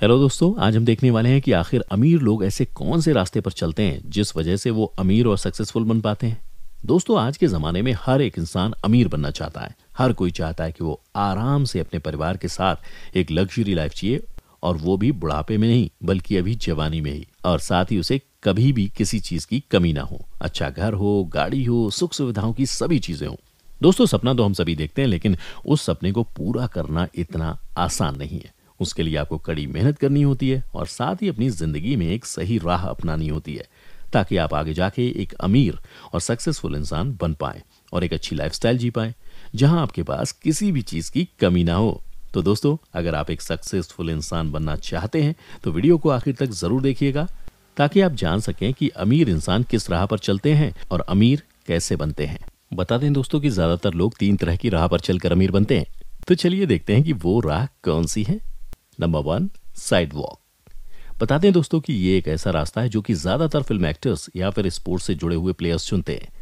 hello दोस्तों आज हम देखने वाले हैं कि आखिर अमीर लोग ऐसे कौन से रास्ते पर चलते हैं जिस वजह से वो अमीर और सक्सेसफुल बन पाते हैं दोस्तों आज के जमाने में हर एक इंसान अमीर बनना चाहता है हर कोई चाहता है कि वो आराम से अपने परिवार के साथ एक लग्जरी लाइफ जिए और वो भी बुढ़ापे में नहीं बल्कि अभी जवानी में ही और साथ ही उसे कभी भी किसी चीज की कमी ना हो अच्छा घर हो गाड़ी हो सुख सुविधाओं की सभी चीजें हो दोस्तों सपना तो हम सभी देखते हैं लेकिन उस सपने को पूरा करना इतना आसान नहीं है उसके लिए आपको कड़ी मेहनत करनी होती है और साथ ही अपनी जिंदगी में एक सही राह अपनानी होती है ताकि आप आगे जाके एक अमीर और सक्सेसफुल इंसान बन पाए और एक अच्छी लाइफ जी पाए जहां आपके पास किसी भी चीज़ की कमी ना हो तो दोस्तों अगर आप एक सक्सेसफुल इंसान बनना चाहते हैं तो वीडियो को आखिर तक ज़रूर देखिएगा ताकि आप जान सकें कि अमीर इंसान किस राह पर चलते हैं और अमीर कैसे बनते हैं बता दें दोस्तों कि ज़्यादातर लोग तीन तरह की राह पर चलकर अमीर बनते हैं तो चलिए देखते हैं कि वो राह कौन सी है नंबर वन साइड वॉक बताते हैं दोस्तों कि ये एक ऐसा रास्ता है जो कि ज्यादातर फिल्म एक्टर्स या फिर स्पोर्ट्स से जुड़े हुए प्लेयर्स चुनते हैं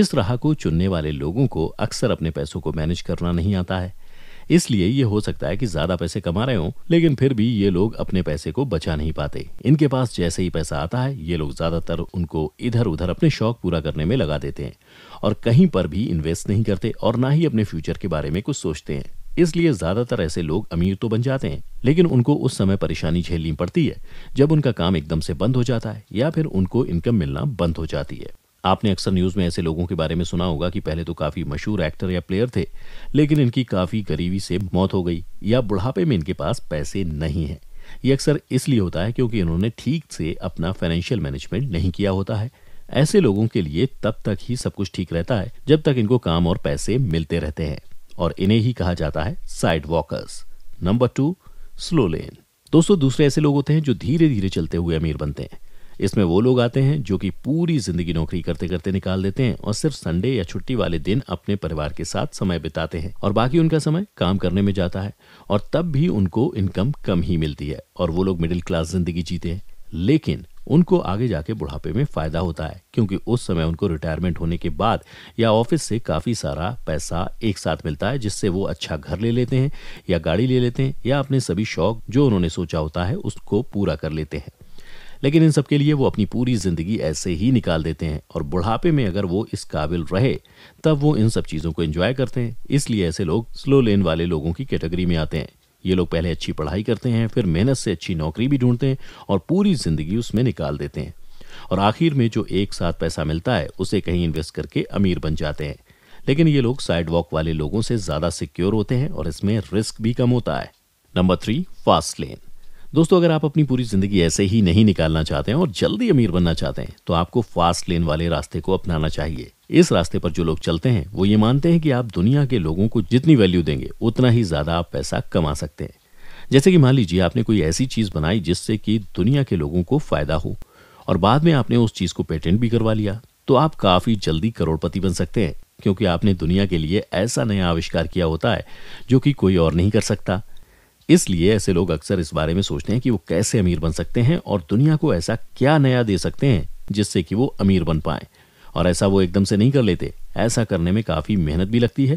इस राह को चुनने वाले लोगों को अक्सर अपने पैसों को मैनेज करना नहीं आता है इसलिए ये हो सकता है कि ज्यादा पैसे कमा रहे हों लेकिन फिर भी ये लोग अपने पैसे को बचा नहीं पाते इनके पास जैसे ही पैसा आता है ये लोग ज्यादातर उनको इधर उधर अपने शौक पूरा करने में लगा देते हैं और कहीं पर भी इन्वेस्ट नहीं करते और ना ही अपने फ्यूचर के बारे में कुछ सोचते हैं इसलिए ज्यादातर ऐसे लोग अमीर तो बन जाते हैं लेकिन उनको उस समय परेशानी झेलनी पड़ती है जब उनका काम एकदम से बंद हो जाता है या फिर उनको इनकम मिलना बंद हो जाती है आपने अक्सर न्यूज में ऐसे लोगों के बारे में सुना होगा कि पहले तो काफी मशहूर एक्टर या प्लेयर थे लेकिन इनकी काफी गरीबी से मौत हो गई या बुढ़ापे में इनके पास पैसे नहीं है ये अक्सर इसलिए होता है क्योंकि इन्होंने ठीक से अपना फाइनेंशियल मैनेजमेंट नहीं किया होता है ऐसे लोगों के लिए तब तक ही सब कुछ ठीक रहता है जब तक इनको काम और पैसे मिलते रहते हैं और इन्हें ही कहा जाता है side walkers number two slow lane दोस्तों दूसरे ऐसे लोग होते हैं जो धीरे धीरे चलते हुए अमीर बनते हैं इसमें वो लोग आते हैं जो कि पूरी जिंदगी नौकरी करते करते निकाल देते हैं और सिर्फ संडे या छुट्टी वाले दिन अपने परिवार के साथ समय बिताते हैं और बाकी उनका समय काम करने में जाता है और तब भी उनको इनकम कम ही मिलती है और वो लोग मिडिल क्लास जिंदगी जीते हैं लेकिन उनको आगे जाके बुढ़ापे में फ़ायदा होता है क्योंकि उस समय उनको रिटायरमेंट होने के बाद या ऑफिस से काफ़ी सारा पैसा एक साथ मिलता है जिससे वो अच्छा घर ले लेते हैं या गाड़ी ले लेते हैं या अपने सभी शौक जो उन्होंने सोचा होता है उसको पूरा कर लेते हैं लेकिन इन सब के लिए वो अपनी पूरी जिंदगी ऐसे ही निकाल देते हैं और बुढ़ापे में अगर वो इस काबिल रहे तब वो इन सब चीज़ों को एंजॉय करते हैं इसलिए ऐसे लोग स्लो लेन वाले लोगों की कैटेगरी में आते हैं ये लोग पहले अच्छी पढ़ाई करते हैं फिर मेहनत से अच्छी नौकरी भी ढूंढते हैं और पूरी ज़िंदगी उसमें निकाल देते हैं और आखिर में जो एक साथ पैसा मिलता है उसे कहीं इन्वेस्ट करके अमीर बन जाते हैं लेकिन ये लोग साइड वॉक वाले लोगों से ज़्यादा सिक्योर होते हैं और इसमें रिस्क भी कम होता है नंबर थ्री फास्ट लेन दोस्तों अगर आप अपनी पूरी ज़िंदगी ऐसे ही नहीं निकालना चाहते हैं और जल्दी अमीर बनना चाहते हैं तो आपको फास्ट लेन वाले रास्ते को अपनाना चाहिए इस रास्ते पर जो लोग चलते हैं वो ये मानते हैं कि आप दुनिया के लोगों को जितनी वैल्यू देंगे उतना ही ज़्यादा आप पैसा कमा सकते हैं जैसे कि मान लीजिए आपने कोई ऐसी चीज़ बनाई जिससे कि दुनिया के लोगों को फ़ायदा हो और बाद में आपने उस चीज़ को पेटेंट भी करवा लिया तो आप काफ़ी जल्दी करोड़पति बन सकते हैं क्योंकि आपने दुनिया के लिए ऐसा नया आविष्कार किया होता है जो कि कोई और नहीं कर सकता इसलिए ऐसे लोग अक्सर इस बारे में सोचते हैं कि वो कैसे अमीर बन सकते हैं और दुनिया को ऐसा क्या नया दे सकते हैं जिससे कि वो अमीर बन पाए और ऐसा वो एकदम से नहीं कर लेते ऐसा करने में काफ़ी मेहनत भी लगती है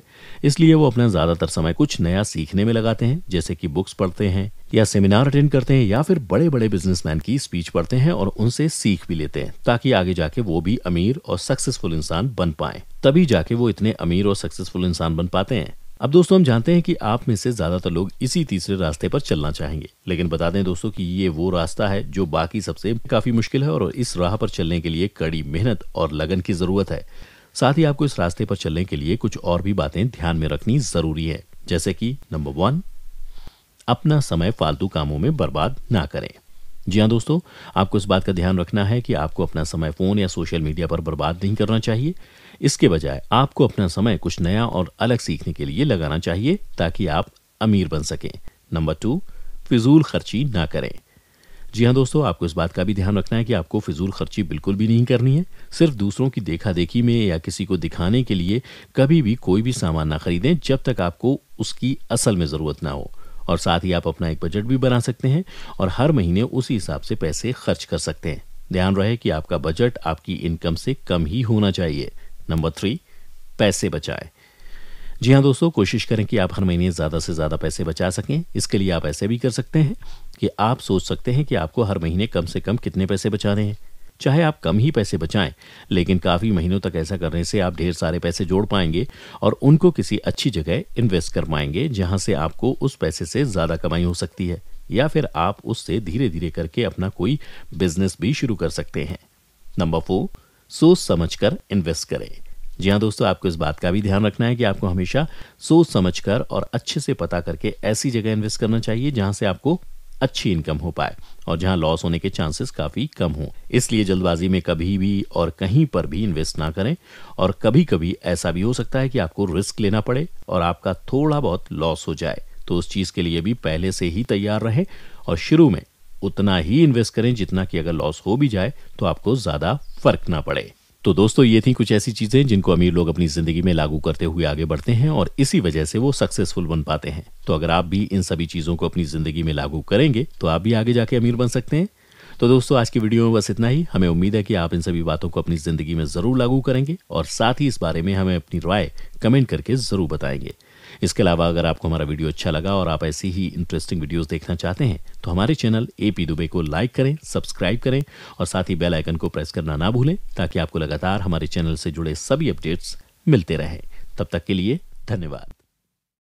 इसलिए वो अपना ज़्यादातर समय कुछ नया सीखने में लगाते हैं जैसे कि बुक्स पढ़ते हैं या सेमिनार अटेंड करते हैं या फिर बड़े बड़े बिजनेसमैन की स्पीच पढ़ते हैं और उनसे सीख भी लेते हैं ताकि आगे जाके वो भी अमीर और सक्सेसफुल इंसान बन पाए तभी जाके वो इतने अमीर और सक्सेसफुल इंसान बन पाते हैं अब दोस्तों हम जानते हैं कि आप में से ज्यादातर लोग इसी तीसरे रास्ते पर चलना चाहेंगे लेकिन बता दें दोस्तों कि ये वो रास्ता है जो बाकी सबसे काफी मुश्किल है और इस राह पर चलने के लिए कड़ी मेहनत और लगन की जरूरत है साथ ही आपको इस रास्ते पर चलने के लिए कुछ और भी बातें ध्यान में रखनी जरूरी है जैसे कि नंबर वन अपना समय फालतू कामों में बर्बाद ना करें जी हाँ दोस्तों आपको इस बात का ध्यान रखना है कि आपको अपना समय फ़ोन या सोशल मीडिया पर बर्बाद नहीं करना चाहिए इसके बजाय आपको अपना समय कुछ नया और अलग सीखने के लिए लगाना चाहिए ताकि आप अमीर बन सकें नंबर टू फिजूल खर्ची ना करें जी हाँ दोस्तों आपको इस बात का भी ध्यान रखना है कि आपको फिजूल खर्ची बिल्कुल भी नहीं करनी है सिर्फ दूसरों की देखा देखी में या किसी को दिखाने के लिए कभी भी कोई भी सामान ना खरीदें जब तक आपको उसकी असल में ज़रूरत ना हो और साथ ही आप अपना एक बजट भी बना सकते हैं और हर महीने उसी हिसाब से पैसे खर्च कर सकते हैं ध्यान रहे कि आपका बजट आपकी इनकम से कम ही होना चाहिए नंबर थ्री पैसे बचाएं जी हाँ दोस्तों कोशिश करें कि आप हर महीने ज़्यादा से ज़्यादा पैसे बचा सकें इसके लिए आप ऐसे भी कर सकते हैं कि आप सोच सकते हैं कि आपको हर महीने कम से कम कितने पैसे बचाने हैं चाहे आप कम ही पैसे बचाएं लेकिन काफी महीनों तक ऐसा करने से आप ढेर सारे पैसे जोड़ पाएंगे और उनको किसी अच्छी जगह इन्वेस्ट कर पाएंगे जहां से आपको उस पैसे से ज्यादा कमाई हो सकती है या फिर आप उससे धीरे धीरे करके अपना कोई बिजनेस भी शुरू कर सकते हैं नंबर फोर सोच समझ कर इन्वेस्ट करें जी हाँ दोस्तों आपको इस बात का भी ध्यान रखना है कि आपको हमेशा सोच समझकर और अच्छे से पता करके ऐसी जगह इन्वेस्ट करना चाहिए जहां से आपको अच्छी इनकम हो पाए और जहां लॉस होने के चांसेस काफी कम हो इसलिए जल्दबाजी में कभी भी और कहीं पर भी इन्वेस्ट ना करें और कभी कभी ऐसा भी हो सकता है कि आपको रिस्क लेना पड़े और आपका थोड़ा बहुत लॉस हो जाए तो उस चीज के लिए भी पहले से ही तैयार रहे और शुरू में उतना ही इन्वेस्ट करें जितना कि अगर लॉस हो भी जाए तो आपको ज्यादा फर्क ना पड़े तो दोस्तों ये थी कुछ ऐसी चीज़ें जिनको अमीर लोग अपनी ज़िंदगी में लागू करते हुए आगे बढ़ते हैं और इसी वजह से वो सक्सेसफुल बन पाते हैं तो अगर आप भी इन सभी चीज़ों को अपनी ज़िंदगी में लागू करेंगे तो आप भी आगे जाके अमीर बन सकते हैं तो दोस्तों आज की वीडियो में बस इतना ही हमें उम्मीद है कि आप इन सभी बातों को अपनी ज़िंदगी में ज़रूर लागू करेंगे और साथ ही इस बारे में हमें अपनी राय कमेंट करके ज़रूर बताएंगे इसके अलावा अगर आपको हमारा वीडियो अच्छा लगा और आप ऐसी ही इंटरेस्टिंग वीडियोस देखना चाहते हैं तो हमारे चैनल ए पी दुबे को लाइक करें सब्सक्राइब करें और साथ ही बेल आइकन को प्रेस करना ना भूलें ताकि आपको लगातार हमारे चैनल से जुड़े सभी अपडेट्स मिलते रहें तब तक के लिए धन्यवाद